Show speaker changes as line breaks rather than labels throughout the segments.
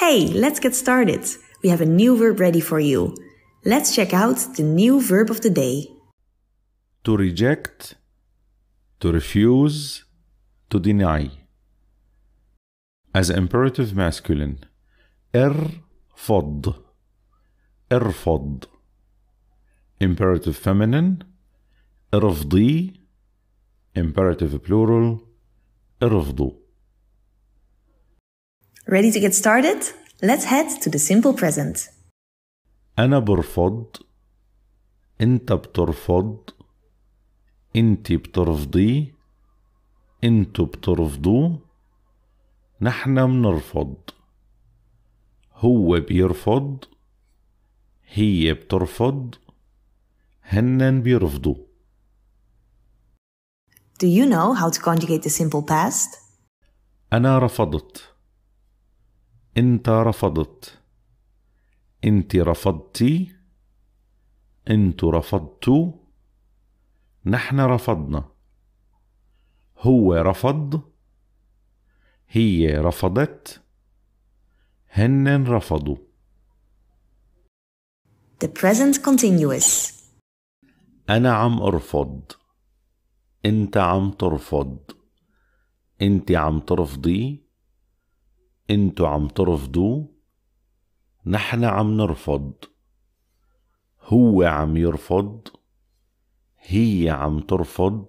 Hey, let's get started. We have a new verb ready for you. Let's check out the new verb of the day. To reject, to refuse, to deny. As imperative masculine, ارفض er ارفض er imperative feminine ارفضي er imperative plural ارفضوا Ready to get started? Let's head to the simple present. أنا برفض أنت بترفض أنت بترفضي أنتوا بترفضوه نحن منرفض هو بيرفض هي بترفض هنن بيرفضوا Do you know how to conjugate the simple past? أنا رفضت انت رفضت انت رفضتي انت رفضتوا نحن رفضنا هو رفض هي رفضت هن رفضوا The present continuous أنا عم أرفض أنت عم ترفض أنت عم ترفضي انتوا عم ترفضوا نحن عم نرفض هو عم يرفض هي عم ترفض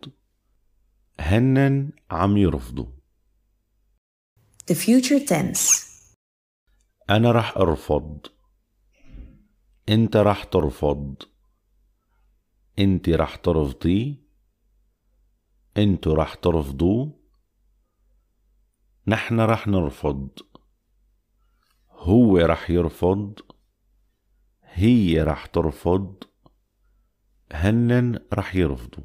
هنن عم يرفضوا The future tense أنا رح أرفض أنت رح ترفض أنت رح ترفضي أنتوا رح ترفضوا نحن رح نرفض هو راح يرفض هي راح ترفض هنن راح يرفضوا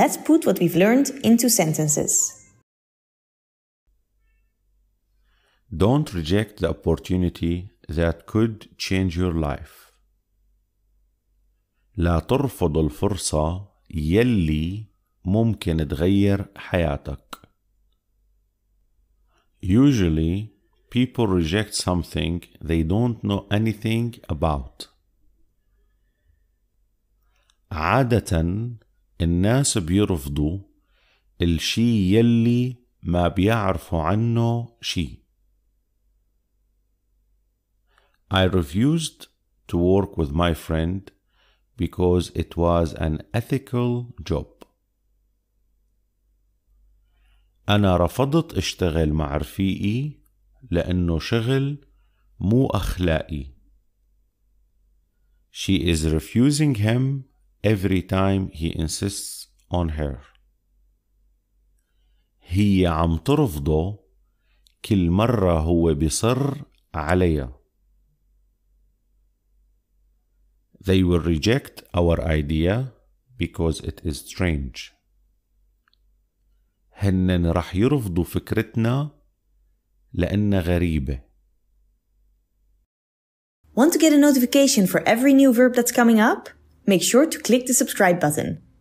Let's put what we've learned into sentences. Don't reject the opportunity that could change your life. لا ترفض الفرصة يلي ممكن تغير حياتك. Usually people reject something they don't know anything about عادة الناس بيرفضوا الشي يلي ما بيعرفوا عنه شي I refused to work with my friend because it was an ethical job أنا رفضت اشتغل مع رفيقي لأنه شغل مو أخلاقي. She is refusing him every time he insists on her. هي عم ترفضه كل مرة هو بصر عليها. They will reject our idea because it is strange. هنن رح يرفضوا فكرتنا غريبة. Want to get a notification for every new verb that's coming up? Make sure to click the subscribe button.